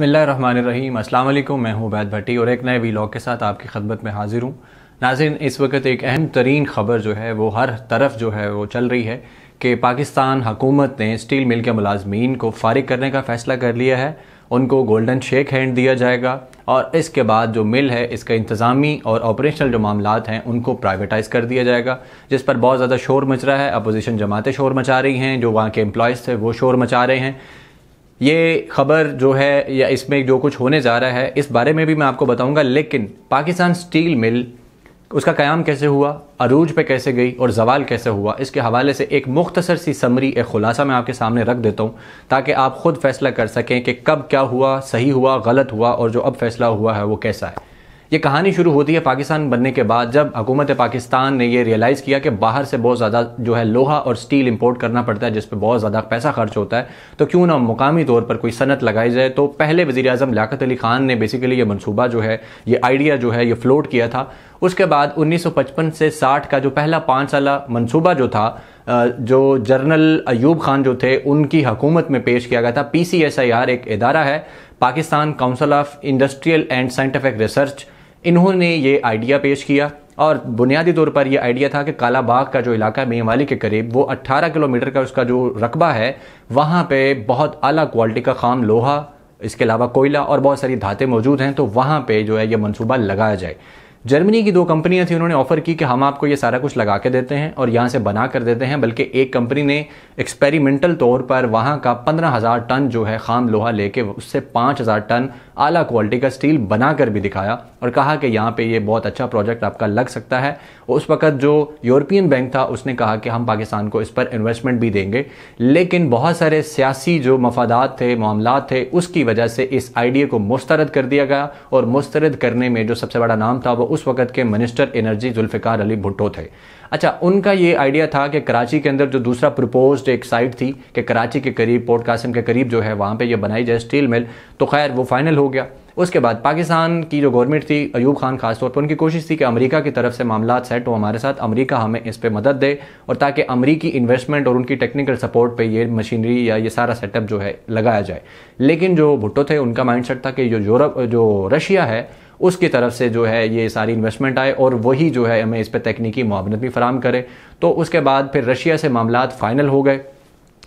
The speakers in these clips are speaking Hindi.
बसमिलीम असल मैं हूँ बैद भट्टी और एक नए वीलॉग के साथ आपकी खदमत में हाजिर हूँ नाजिन इस वक्त एक अहम तरीन खबर जो है वो हर तरफ जो है वो चल रही है कि पाकिस्तान हुकूमत ने स्टील मिल के मुलाजमीन को फारिग करने का फ़ैसला कर लिया है उनको गोल्डन शेक हैंड दिया जाएगा और इसके बाद जो मिल है इसका इंतज़ामी और ऑपरेशनल जो मामला हैं उनको प्राइवेटाइज़ कर दिया जाएगा जिस पर बहुत ज़्यादा शोर मच रहा है अपोजिशन जमातें शोर मचा रही हैं जो वहाँ के एम्प्लॉयज़ थे वो शोर मचा रहे हैं ये खबर जो है या इसमें जो कुछ होने जा रहा है इस बारे में भी मैं आपको बताऊंगा लेकिन पाकिस्तान स्टील मिल उसका क़्याम कैसे हुआ अरूज पे कैसे गई और जवाल कैसे हुआ इसके हवाले से एक मुख्तसर सी समरी एक ख़ुलासा मैं आपके सामने रख देता हूँ ताकि आप ख़ुद फैसला कर सकें कि कब क्या हुआ सही हुआ गलत हुआ और जो अब फैसला हुआ है वो कैसा है ये कहानी शुरू होती है पाकिस्तान बनने के बाद जब हुकूमत पाकिस्तान ने यह रियलाइज़ किया कि बाहर से बहुत ज़्यादा जो है लोहा और स्टील इंपोर्ट करना पड़ता है जिस पर बहुत ज़्यादा पैसा खर्च होता है तो क्यों ना मुकामी तौर पर कोई सनत लगाई जाए तो पहले वजी अजम लियात अली ख़ान ने बेसिकली ये मनसूबा जो है ये आइडिया जो है ये फ्लोट किया था उसके बाद 1955 से 60 का जो पहला पाँच साल मनसूबा जो था जो जनरल अयूब खान जो थे उनकी हकूमत में पेश किया गया था P C S I R एक इदारा है Pakistan council of industrial and scientific research इन्होंने ये आइडिया पेश किया और बुनियादी तौर पर यह आइडिया था कि कालाबाग का जो इलाका है मेवाली के करीब वो 18 किलोमीटर का उसका जो रकबा है वहाँ पे बहुत अला क्वालिटी का खाम लोहा इसके अलावा कोयला और बहुत सारी धातें मौजूद हैं तो वहाँ पे जो है ये मनसूबा लगाया जाए जर्मनी की दो कंपनियां थी उन्होंने ऑफर की कि हम आपको ये सारा कुछ लगा के देते हैं और यहाँ से बना कर देते हैं बल्कि एक कंपनी ने एक्सपेरिमेंटल तौर पर वहाँ का पंद्रह हज़ार टन जो है खाम लोहा लेके उससे पाँच हज़ार टन आला क्वालिटी का स्टील बना कर भी दिखाया और कहा कि यहाँ पर ये बहुत अच्छा प्रोजेक्ट आपका लग सकता है उस वक्त जो यूरोपियन बैंक था उसने कहा कि हम पाकिस्तान को इस पर इन्वेस्टमेंट भी देंगे लेकिन बहुत सारे सियासी जो मफादात थे मामला थे उसकी वजह से इस आइडिया को मुस्तरद कर दिया गया और मुस्तरद करने में जो सबसे बड़ा नाम था वो उस वक्त के मिनिस्टर एनर्जी जुल्फ़िकार अली भुट्टो थे अच्छा उनका ये आइडिया था कि कराची के अंदर जो दूसरा प्रपोज एक साइट थी कि कराची के करीब पोर्ट कासिम के करीब जो है वहाँ पर यह बनाई जाए स्टील मिल तो खैर वो फाइनल हो गया उसके बाद पाकिस्तान की जो गवर्नमेंट थी अयूब खान खासतौर पर उनकी कोशिश थी कि अमेरिका की तरफ से मामला सेट हो हमारे साथ अमेरिका हमें इस पर मदद दे और ताकि अमरीकी इन्वेस्टमेंट और उनकी टेक्निकल सपोर्ट पर ये मशीनरी या ये सारा सेटअप जो है लगाया जाए लेकिन जो भुट्टो थे उनका माइंड था कि जो यूरोप जो रशिया है उसकी तरफ से जो है ये सारी इन्वेस्टमेंट आए और वही जो है हमें इस पर तकनीकी मुआवनत भी फराम करे तो उसके बाद फिर रशिया से मामला फाइनल हो गए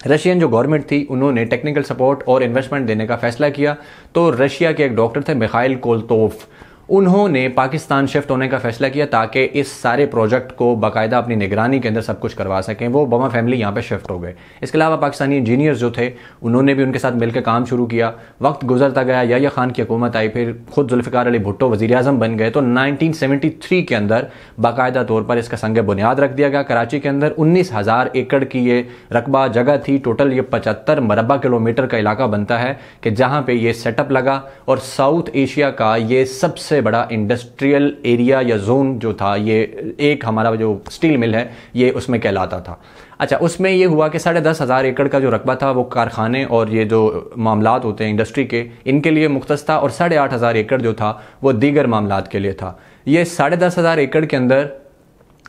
रशियन जो गवर्नमेंट थी उन्होंने टेक्निकल सपोर्ट और इन्वेस्टमेंट देने का फैसला किया तो रशिया के एक डॉक्टर थे मिखाइल कोलतोफ उन्होंने पाकिस्तान शिफ्ट होने का फैसला किया ताकि इस सारे प्रोजेक्ट को बाकायदा अपनी निगरानी के अंदर सब कुछ करवा सकें वो ओबामा फैमिली यहाँ पे शिफ्ट हो गए इसके अलावा पाकिस्तानी इंजीनियर्स जो थे उन्होंने भी उनके साथ मिलकर काम शुरू किया वक्त गुजरता गया या खान की हुकूमत आई फिर खुद जुल्फ़िकार अली भुट्टो वजी अजम बन गए तो नाइनटीन के अंदर बाकायदा तौर पर इसका संग बुनियाद रख दिया गया कराची के अंदर उन्नीस एकड़ की ये रकबा जगह थी टोटल ये पचहत्तर मरबा किलोमीटर का इलाका बनता है कि जहाँ पर यह सेटअप लगा और साउथ एशिया का ये सबसे सबसे बड़ा इंडस्ट्रियल एरिया या जोन जो था ये एक हमारा जो स्टील मिल है ये उसमें कहलाता था अच्छा उसमें ये हुआ कि साढ़े दस हज़ार एकड़ का जो रकबा था वो कारखाने और ये जो मामला होते हैं इंडस्ट्री के इनके लिए मुख्त था और साढ़े आठ हज़ार एकड़ जो था वो दीगर मामला के लिए था ये साढ़े दस हज़ार एकड़ के अंदर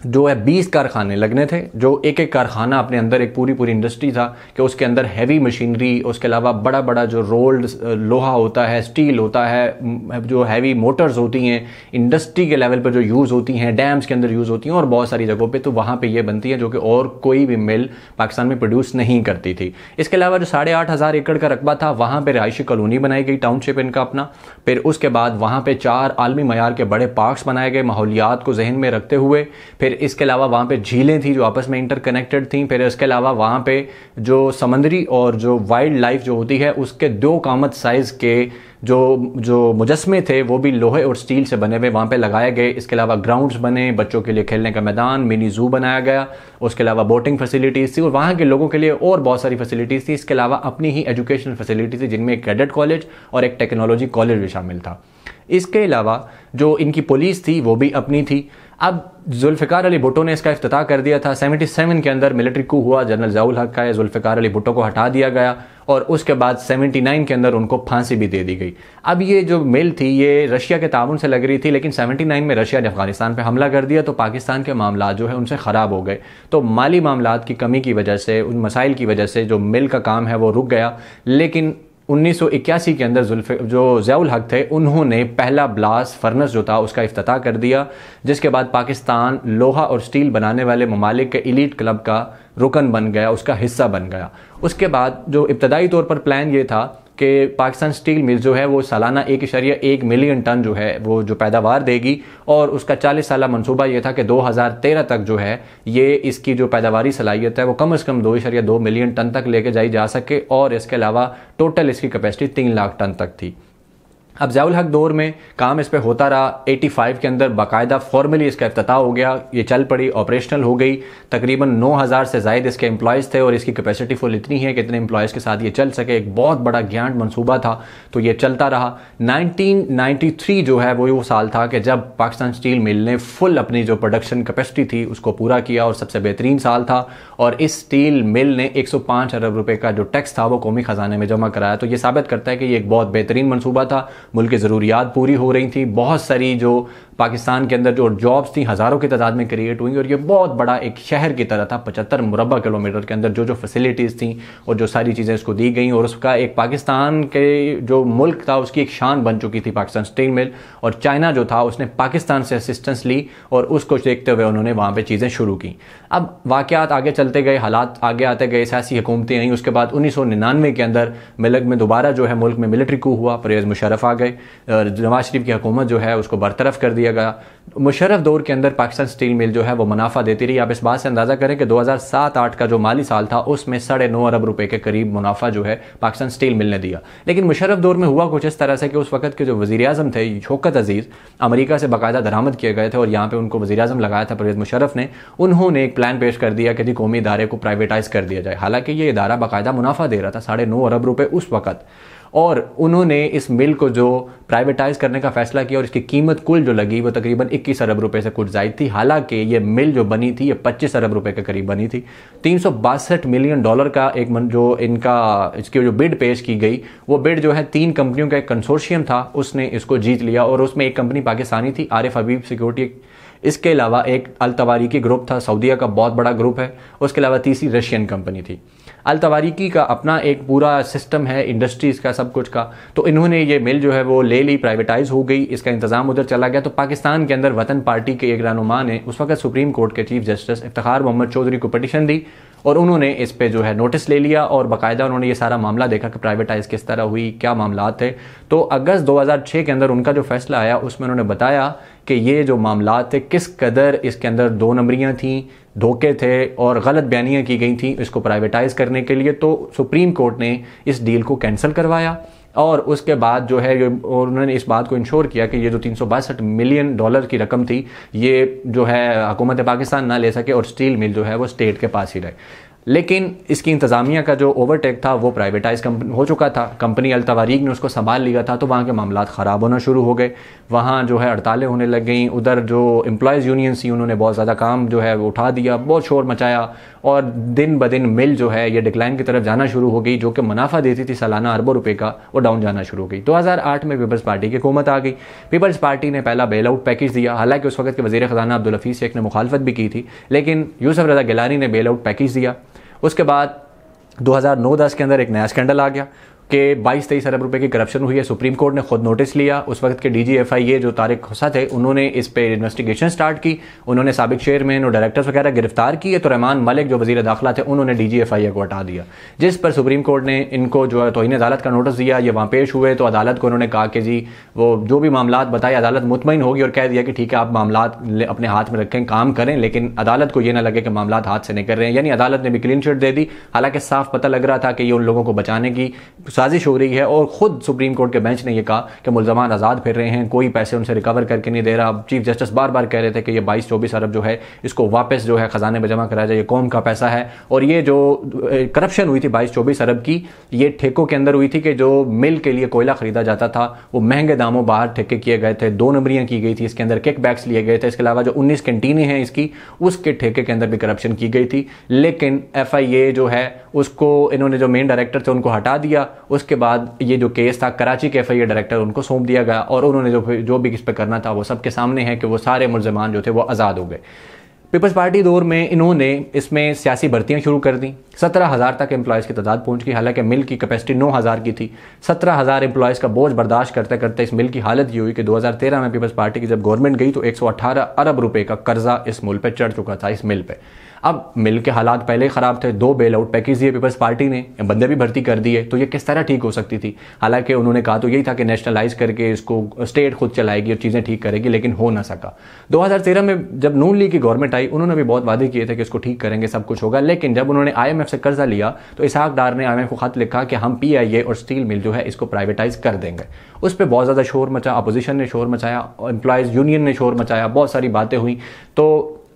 जो है बीस कारखाने लगने थे जो एक एक कारखाना अपने अंदर एक पूरी पूरी इंडस्ट्री था कि उसके अंदर हैवी मशीनरी उसके अलावा बड़ा बड़ा जो रोल्ड लोहा होता है स्टील होता है जो हैवी मोटर्स होती हैं इंडस्ट्री के लेवल पर जो यूज़ होती हैं डैम्स के अंदर यूज़ होती हैं और बहुत सारी जगहों पर तो वहाँ पर यह बनती है जो कि और कोई भी मिल पाकिस्तान में प्रोड्यूस नहीं करती थी इसके अलावा जो साढ़े आठ हज़ार एकड़ का रकबा था वहाँ पर रिहायशी कॉलोनी बनाई गई टाउनशिप इनका अपना फिर उसके बाद वहाँ पर चार आलमी मैार के बड़े पार्कस बनाए गए माहौलियात को जहन में रखते हुए फिर इसके अलावा वहाँ पे झीलें थी जो आपस में इंटरकनेक्टेड थी फिर इसके अलावा वहाँ पे जो समंदरी और जो वाइल्ड लाइफ जो होती है उसके दो कामत साइज़ के जो जो मुजस्मे थे वो भी लोहे और स्टील से बने हुए वहाँ पे लगाए गए इसके अलावा ग्राउंड्स बने बच्चों के लिए खेलने का मैदान मिनी जू बनाया गया उसके अलावा बोटिंग फैसिलिटीज़ थी और वहाँ के लोगों के लिए और बहुत सारी फैसिलिटीज़ थी इसके अलावा अपनी ही एजुकेशनल फैसिलिटी थी जिनमें एक कैडेट कॉलेज और एक टेक्नोलॉजी कॉलेज भी शामिल था इसके अलावा जो इनकी पुलिस थी वो भी अपनी थी अब जुल्फ़िकार अली भुटो ने इसका अफ्ताह कर दिया था 77 के अंदर मिलिट्री कू हुआ जनरल जाउल हक का जुल्फ़िकार अली भुटो को हटा दिया गया और उसके बाद 79 के अंदर उनको फांसी भी दे दी गई अब ये जो मिल थी ये रशिया के ताउन से लग रही थी लेकिन 79 में रशिया ने अफगानिस्तान पर हमला कर दिया तो पाकिस्तान के मामला जो है उनसे ख़राब हो गए तो माली मामला की कमी की वजह से उन मसाइल की वजह से जो मिल का काम है वो रुक गया लेकिन 1981 के अंदर जुल्फ जो जयाल हक थे उन्होंने पहला ब्लास्ट फर्नस जो था उसका अफ्ताह कर दिया जिसके बाद पाकिस्तान लोहा और स्टील बनाने वाले ममालिक के इलीट क्लब का रुकन बन गया उसका हिस्सा बन गया उसके बाद जो इब्तदाई तौर पर प्लान ये था कि पाकिस्तान स्टील मिल जो है वो सालाना एक इशारिया एक मिलियन टन जो है वो जो पैदावार देगी और उसका चालीस साल मनसूबा ये था कि 2013 तक जो है ये इसकी जो पैदावारी सलाहियत है वो कम अज़ कम दो इशारिया दो मिलियन टन तक लेके जाई जा सके और इसके अलावा टोटल इसकी कैपेसिटी तीन लाख टन तक थी अब जयाल हक दौर में काम इस पर होता रहा 85 के अंदर बाकायदा फॉर्मली इसका अफ्ताह हो गया ये चल पड़ी ऑपरेशनल हो गई तकरीबन 9000 से जायद इसके एम्प्लॉयज़ थे और इसकी कैपेसिटी फुल इतनी है कि इतने एम्प्लॉयज़ के साथ ये चल सके एक बहुत बड़ा ज्ञान मनसूबा था तो ये चलता रहा 1993 जो है वो वो साल था कि जब पाकिस्तान स्टील मिल ने फुल अपनी जो प्रोडक्शन कैपेसिटी थी उसको पूरा किया और सबसे बेहतरीन साल था और इस स्टील मिल ने एक अरब रुपये का जो टैक्स था वो कौमी ख़जाने में जमा कराया तो ये साबित करता है कि ये एक बहुत बेहतरीन मनसूबा था मुल्क की ज़रूरियात पूरी हो रही थी बहुत सारी जो पाकिस्तान के अंदर जो जॉब्स थी हज़ारों की तादाद में क्रिएट हुई और ये बहुत बड़ा एक शहर की तरह था पचहत्तर मुरबा किलोमीटर के अंदर जो जो फैसिलिटीज़ थी और जो सारी चीज़ें इसको दी गई और उसका एक पाकिस्तान के जो मुल्क था उसकी एक शान बन चुकी थी पाकिस्तान स्टील मिल और चाइना जो था उसने पाकिस्तान से असिस्टेंस ली और उसको देखते हुए उन्होंने वहाँ पर चीज़ें शुरू की अब वाक़ात आगे चलते गए हालात आगे आते गए सियासी हुकूमतें आई उसके बाद उन्नीस के अंदर मिलक में दोबारा जो है मुल्क में मिलिट्री कू हुआ परवेज़ मुशरफ आ गए नवाज शरीफ की हुकूमत जो है उसको बरतरफ कर दिया गया मुशरफ दौर के अंदर पाकिस्तान स्टील मिल जो है वो मुनाफा देती रही आप इस बात से अंदाज़ा करें कि 2007-8 का जो माली साल था उसमें साढ़े नौ अरब रुपए के करीब मुनाफा जो है पाकिस्तान स्टील मिल ने दिया लेकिन मुशरफ दौर में हुआ कुछ इस तरह से कि उस वक्त के जो वजी अजम थे शोकत अजीज़ अमरीका से बाकायदा दरामद किए गए थे और यहाँ पर उनको वजी अजम लगाया था परवेज मुशरफ ने उन्होंने एक प्लान पेश कर दिया कि जी कौमी इदारे को प्राइवेटाइज़ कर दिया जाए हालांकि ये इदारा बाकायदा मुनाफा दे रहा था साढ़े नौ अरब रुपये उस वक्त और उन्होंने इस मिल को जो प्राइवेटाइज करने का फैसला किया और इसकी कीमत कुल जो लगी वो तकरीबन 21 अरब रुपए से कुछ जायद थी हालांकि ये मिल जो बनी थी ये 25 अरब रुपए के करीब बनी थी तीन मिलियन डॉलर का एक मन जो इनका इसकी जो बिड पेश की गई वो बिड जो है तीन कंपनियों का एक कंसोर्शियम था उसने इसको जीत लिया और उसमें एक कंपनी पाकिस्तानी थी आरिफ हबीब सिक्योरिटी इसके अलावा एक अल तवारीकी ग्रुप था सऊदीया का बहुत बड़ा ग्रुप है उसके अलावा तीसरी रशियन कंपनी थी अलतवारीकी का अपना एक पूरा सिस्टम है इंडस्ट्रीज़ का सब कुछ का तो इन्होंने ये मिल जो है वो ले ली प्राइवेटाइज हो गई इसका इंतज़ाम उधर चला गया तो पाकिस्तान के अंदर वतन पार्टी के एक रहनुमा ने उस वक्त सुप्रीम कोर्ट के चीफ जस्टिस इफ्तार मोहम्मद चौधरी को पटिशन दी और उन्होंने इस पर जो है नोटिस ले लिया और बाकायदा उन्होंने ये सारा मामला देखा कि प्राइवेटाइज किस तरह हुई क्या मामला थे तो अगस्त 2006 के अंदर उनका जो फैसला आया उसमें उन्होंने बताया कि ये जो मामला थे किस कदर इसके अंदर दो नंबरियाँ थीं धोखे थे और गलत बयानियाँ की गई थी इसको प्राइवेटाइज करने के लिए तो सुप्रीम कोर्ट ने इस डील को कैंसिल करवाया और उसके बाद जो है उन्होंने इस बात को इंश्योर किया कि ये जो तीन मिलियन डॉलर की रकम थी ये जो है हुकूमत पाकिस्तान ना ले सके और स्टील मिल जो है वो स्टेट के पास ही रहे लेकिन इसकी इंतज़ामिया का जो ओवरटेक था वो प्राइवेटाइज हो चुका था कंपनी अलतवारीक ने उसको संभाल लिया था तो वहाँ के मामला ख़राब होना शुरू हो गए वहाँ जो है हड़तालें होने लग गई उधर जो एम्प्लॉयज़ यूनियन थी उन्होंने बहुत ज़्यादा काम जो है वो उठा दिया बहुत शोर मचाया और दिन ब दिन मिल जो है ये डिक्लाइन की तरफ जाना शुरू हो गई जो कि मुनाफा देती थी सालाना अरबों रुपए का वो डाउन जाना शुरू हो गई 2008 तो में पीपल्स पार्टी की हुकूमत आ गई पीपल्स पार्टी ने पहला बेल आउट पैकेज दिया हालांकि उस वक्त के वजीर खजाना अब्दुल हफीज़ शेख ने मुखालफत भी की थी लेकिन यूसफ रजा गिलानी ने बेल आउट पैकेज दिया उसके बाद 2009-10 के अंदर एक नया स्कैंडल आ गया के 22 तेईस अरब रुपए की करप्शन हुई है सुप्रीम कोर्ट ने खुद नोटिस लिया उस वक्त के डीजीएफआईए जो तारिक खुसा थे उन्होंने इस पे इन्वेस्टिगेशन स्टार्ट की उन्होंने सबक चेयरमैन और डायरेक्टर्स वगैरह गिरफ्तार किए तो रहमान मलिक जो वजी दाखिला थे उन्होंने डीजीएफआईए को हटा दिया जिस पर सुप्रीम कोर्ट ने इनको जो है तोहिन अदालत का नोटिस दिया ये वहाँ पेश हुए तो अदालत को उन्होंने कहा कि जी वो जो भी मामला बताए अदालत मुतमिन होगी और कह दिया कि ठीक है आप मामला अपने हाथ में रखें काम करें लेकिन अदालत को यह ना लगे कि मामला हाथ से नहीं कर रहे हैं यानी अदालत ने भी क्लीन चिट दे दी हालांकि साफ पता लग रहा था कि ये उन लोगों को बचाने की साजिश हो रही है और खुद सुप्रीम कोर्ट के बेंच ने यह कहा कि मुलजमान आज़ाद फिर रहे हैं कोई पैसे उनसे रिकवर करके नहीं दे रहा चीफ जस्टिस बार बार कह रहे थे कि ये बाईस चौबीस अरब जो है इसको वापस जो है ख़जाने में जमा कराया जाए ये कौम का पैसा है और ये जो करप्शन हुई थी बाईस चौबीस अरब की ये ठेकों के अंदर हुई थी कि जो मिल के लिए कोयला खरीदा जाता था वो महंगे दामों बाहर ठेके किए गए थे दो नंबरियाँ की गई थी इसके अंदर किक बैग्स लिए गए थे इसके अलावा जो उन्नीस कैंटीनें हैं इसकी उसके ठेके के अंदर भी करप्शन की गई थी लेकिन एफ जो है उसको इन्होंने जो मेन डायरेक्टर थे उनको हटा दिया उसके बाद ये जो केस था कराची के एफ डायरेक्टर उनको सौंप दिया गया और उन्होंने जो जो भी इस पर करना था वो सबके सामने है कि वो सारे मुलजमान जो थे वो आज़ाद हो गए पीपल्स पार्टी दौर में इन्होंने इसमें सियासी भर्तियाँ शुरू कर दी सत्रह हज़ार तक एम्प्लॉयज़ की तादाद पहुँच गई हालांकि मिल की कैपेसिटी नौ हज़ार की थी सत्रह हज़ार एम्प्लॉयज़ का बोझ बर्दाश्त करते करते इस मिल की हालत ये हुई कि 2013 में पीपल्स पार्टी की जब गवर्नमेंट गई तो 118 अरब रुपए का कर्जा इस मुल पर चढ़ चुका था इस मिल पर अब मिल के हालात पहले ख़राब थे दो बेल आउट पैकेज दिए पीपल्स पार्टी ने बंदे भी भर्ती कर दिए तो ये किस तरह ठीक हो सकती थी हालांकि उन्होंने कहा तो यही था कि नेशनलाइज करके इसको स्टेट खुद चलाएगी और चीज़ें ठीक करेगी लेकिन हो ना सका 2013 में जब नून लीग की गवर्नमेंट आई उन्होंने भी बहुत वादे किए थे कि इसको ठीक करेंगे सब कुछ होगा लेकिन जब उन्होंने आई से कर्जा लिया तो इसहाक डार ने आई को खत लिखा कि हम पी और स्टील मिल जो है इसको प्राइवेटाइज कर देंगे उस पर बहुत ज़्यादा शोर मचा अपोजिशन ने शोर मचाया एम्प्लॉयज़ यूनियन ने शोर मचाया बहुत सारी बातें हुई तो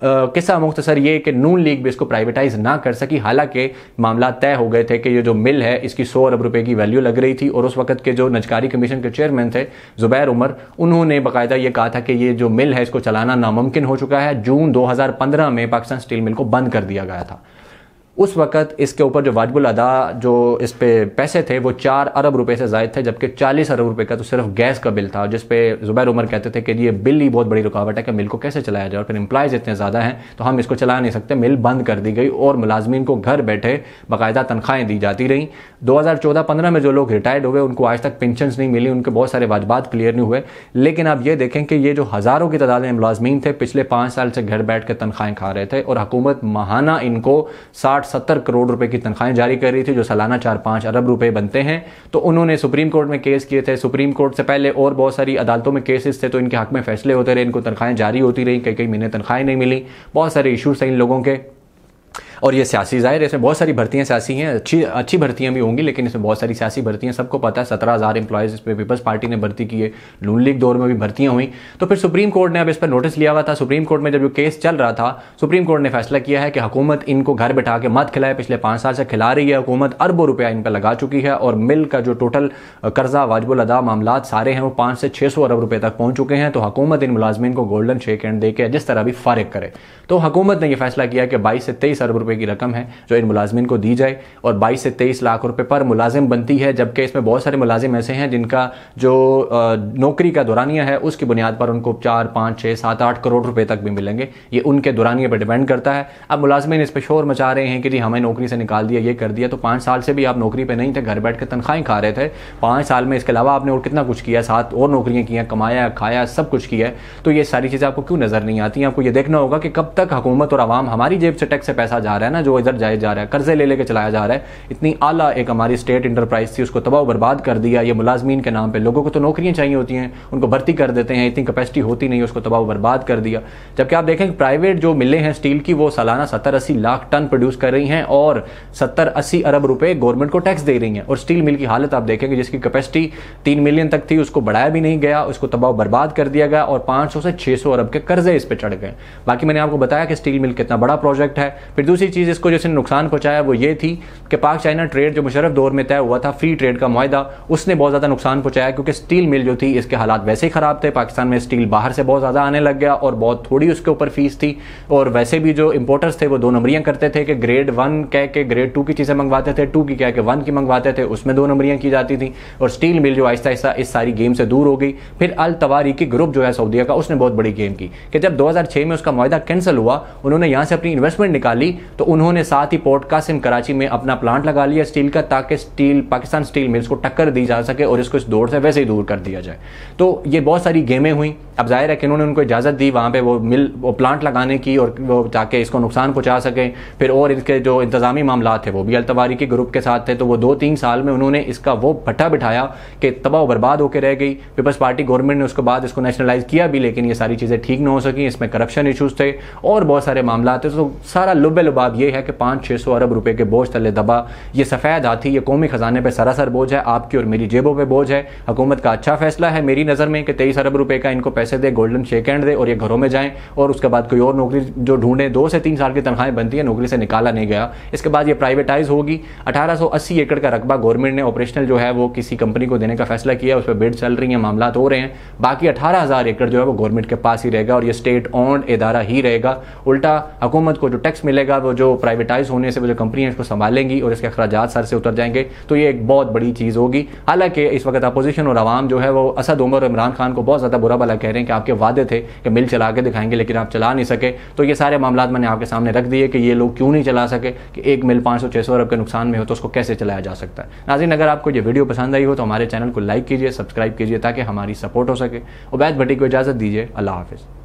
किस्सा मुख्तसर ये कि नून लीग भी इसको प्राइवेटाइज ना कर सकी हालांकि मामला तय हो गए थे कि ये जो मिल है इसकी सौ अरब रुपए की वैल्यू लग रही थी और उस वक्त के जो नजकारी कमीशन के चेयरमैन थे जुबैर उमर उन्होंने बाकायदा ये कहा था कि ये जो मिल है इसको चलाना नामुमकिन हो चुका है जून दो में पाकिस्तान स्टील मिल को बंद कर दिया गया था उस वक्त इसके ऊपर जो वाजबुल अदा जो इस पर पैसे थे वो चार अरब रुपए से जायद थे जबकि चालीस अरब रुपए का तो सिर्फ गैस का बिल था जिसपे जुबैर उमर कहते थे कि ये बिल ही बहुत बड़ी रुकावट है कि मिल को कैसे चलाया जाए और फिर इंप्लाइज इतने ज़्यादा हैं तो हम इसको चला नहीं सकते मिल बंद कर दी गई और मुलाजमीन को घर बैठे बाकायदा तनख्वाहें दी जाती रहीं दो हज़ार चौदह पंद्रह में जो लोग रिटायर्ड हुए उनको आज तक पेंशन नहीं मिली उनके बहुत सारे वाजबात क्लियर नहीं हुए लेकिन आप ये देखें कि ये जो हज़ारों की तादाद में मुलाजमीन थे पिछले पाँच साल से घर बैठ कर तनख्वाहें खा रहे थे और हुकूमत महाना इनको साठ सत्तर करोड़ रुपए की तनख्वाहें जारी कर रही थी जो सालाना चार पांच अरब रुपए बनते हैं तो उन्होंने सुप्रीम कोर्ट में केस किए थे सुप्रीम कोर्ट से पहले और बहुत सारी अदालतों में केसेस थे तो इनके हक में फैसले होते रहे इनको तनख्वाहें जारी होती रही कई कई महीने तनख्वाहें नहीं मिली बहुत सारे इशूज़ थे इन लोगों के और ये सियासी जाहिर है इसमें बहुत सारी भर्तियाँ सियासी हैं अच्छी अच्छी भर्तियाँ भी होंगी लेकिन इसमें बहुत सारी सियासी भर्तियाँ सबको पता है सत्रह हज़ार इंप्लाइज इस पर पीपल्स पार्टी ने भर्ती की है नून लीग दौर में भी भर्तियाँ हुई तो फिर सुप्रीम कोर्ट ने अब इस पर नोटिस लिया हुआ था सुप्रीम कोर्ट में जब जो केस चल रहा था सुप्रीम कोर्ट ने फैसला किया है कि हुकूमत इनको घर बैठा के मत खिलाए पिछले पाँच साल से खिला रही है हुकूमत अरबों रुपया इन पर लगा चुकी है और मिल का जो टोटल कर्जा वाजबुल अदा मामला सारे हैं वो पाँच से छः सौ अरब रुपये तक पहुँच चुके हैं तो हुकूमत इन मुलाजमन को गोल्डन शेक एंड दे के जिस तरह भी फारिग करे तो हुकूमत ने यह फैसला किया कि बाईस से तेईस अरब रुपये रुपये की रकम है जो इन मुलाजमन को दी जाए और बाईस से तेईस लाख रुपये पर मुलाजिम बनती है जबकि इसमें बहुत सारे मुलाजिम ऐसे हैं जिनका जो नौकरी का दौरानिया है उसकी बुनियाद पर उनको चार पाँच छः सात आठ करोड़ रुपये तक भी मिलेंगे ये उनके दौरानिए पर डिपेंड करता है अब मुलाजमन इस पर शोर मचा रहे हैं कि जी हमें नौकरी से निकाल दिया ये कर दिया तो पाँच साल से भी आप नौकरी पर नहीं थे घर बैठ कर तनख्वाहें खा रहे थे पाँच साल में इसके अलावा आपने और कितना कुछ किया साथ और नौकरियाँ किया कमाया खाया सब कुछ किया है तो ये सारी चीज़ें आपको क्यों नज़र नहीं आती हैं आपको ये देखना होगा कि कब तक हुकूमत और आवाम हमारी जेब से टैक्स से पैसा जा रहा है ना जो इधर जाए जा रहा है कर्जे ले लेके चलाया जा रहा है इतनी आला एक हमारी स्टेट इंटरप्राइज थी उसको तबाह बर्बाद कर दिया ये मुलाजमीन के नाम पर लोगों को तो नौकरियाँ चाहिए होती हैं उनको भर्ती कर देते हैं इतनी कैपेसिटी होती नहीं उसको तबाह बर्बाद कर दिया जबकि आप देखें प्राइवेट जो मिले हैं स्टील की वो सालाना सत्तर अस्सी लाख टन प्रोड्यूस कर रही हैं और सत्तर अस्सी अरब रुपए गवर्नमेंट को टैक्स दे रही हैं और स्टील मिल की हालत आप देखेंगे जिसकी कैपेसिटी तीन मिलियन तक थी उसको बढ़ाया भी नहीं गया उसको तबाह बर्बाद कर दिया गया और पाँच से छः अरब के कर्जे इस पर चढ़ गए बाकी मैंने आपको बताया कि स्टील मिल कितना बड़ा प्रोजेक्ट है फिर दूसरी दूसरी चीज़ इसको जिसने नुकसान पहुंचाया वो ये थी कि पाक चाइना ट्रेड जो मुशरफ दौर में तय हुआ था फ्री ट्रेड का माहा उसने बहुत ज़्यादा नुकसान पहुंचाया क्योंकि स्टील मिल जो थी इसके हालात वैसे ही ख़राब थे पाकिस्तान में स्टील बाहर से बहुत ज़्यादा आने लग गया और बहुत थोड़ी उसके ऊपर फीस थी और वैसे भी जो इंपोर्टर्स थे वो दो नंबरियाँ करते थे कि ग्रेड वन कह के ग्रेड टू की चीज़ें मंगवाते थे टू की कह के वन की मंगवाते थे उसमें दो नंबरियाँ की जाती थी और स्टील मिल जो आहिस्ता आहिस्ता इस सारी गेम से दूर हो गई फिर अल तवारी की ग्रुप जो है सऊदीया का उसने बहुत बड़ी गेम की कि जब दो में उसका माहा कैंसिल हुआ उन्होंने यहाँ से अपनी इन्वेस्टमेंट निकाली तो उन्होंने साथ ही पोर्ट कासिम कराची में अपना प्लांट लगा लिया स्टील का ताकि स्टील पाकिस्तान स्टील मिल्स को टक्कर दी जा सके और इसको इस दौड़ से वैसे ही दूर कर दिया जाए तो ये बहुत सारी गेमें हुई अब जाहिर है कि उन्होंने उनको इजाज़त दी वहाँ पर वो मिल वो प्लांट लगाने की और वो ताकि इसको नुकसान पहुँचा सकें फिर और इसके जो इंतजामी मामला थे वो भी अलतवारी के ग्रुप के साथ थे तो वो दो तीन साल में उन्होंने इसका वो भट्टा बिठाया कि तबाह बर्बाद होकर रह गई पीपल्स पार्टी गवर्नमेंट ने उसके बाद इसको नेशनलाइज किया भी लेकिन ये सारी चीज़ें ठीक ना हो सकी इसमें करप्शन इशूज़ थे और बहुत सारे मामला थे तो सारा लुबे लुबा बात यह है कि पांच छह सौ अरब रुपए के बोझ तले दबा यह सफ़ेद हाथी ये कौमी ख़जाने पर सरासर बोझ है आपकी और मेरी जेबों पर बोझ है हुकूमत का अच्छा फैसला है मेरी नज़र में कि तेईस अरब रुपए का इनको पैसे दे गोल्डन शेक एंड दे और ये घरों में जाए और उसके बाद कोई और नौकरी जो ढूंढे दो से तीन साल की तनख्वाहें बनती है नौकरी से निकाला नहीं गया इसके बाद यह प्राइवेटाइज होगी अठारह एकड़ का रकबा गवर्नमेंट ने ऑपरेशनल जो है वो किसी कंपनी को देने का फैसला किया उस पर बेड चल रही है मामला हो रहे हैं बाकी अठारह एकड़ जो है वो गवर्नमेंट के पास ही रहेगा और ये स्टेट ओन्ड इदारा ही रहेगा उल्टा हुकूमत को जो टैक्स मिलेगा वो जो प्राइवेटाइज होने से वो जो कंपनी है उसको संभालेंगी और इसके अखराज सर से उतर जाएंगे तो ये एक बहुत बड़ी चीज़ होगी हालांकि इस वक्त अपोजिशन और आवाम जो है वो असद उमर और इमरान खान को बहुत ज़्यादा बुरा भला कह रहे हैं कि आपके वादे थे कि मिल चला के दिखाएंगे लेकिन आप चला नहीं सके तो ये सारे मामला मैंने आपके सामने रख दिए कि ये लोग क्यों नहीं चला सके कि एक मिल पाँच सौ छः सौ अरब के नुकसान में हो तो उसको कैसे चलाया जा सकता है नाजिन अगर आपको ये वीडियो पसंद आई हो तो हमारे चैनल को लाइक कीजिए सब्सक्राइब कीजिए ताकि हमारी सपोर्ट हो सके उबैद भट्टी को इजाज़त दीजिए अल्लाह हाफिज़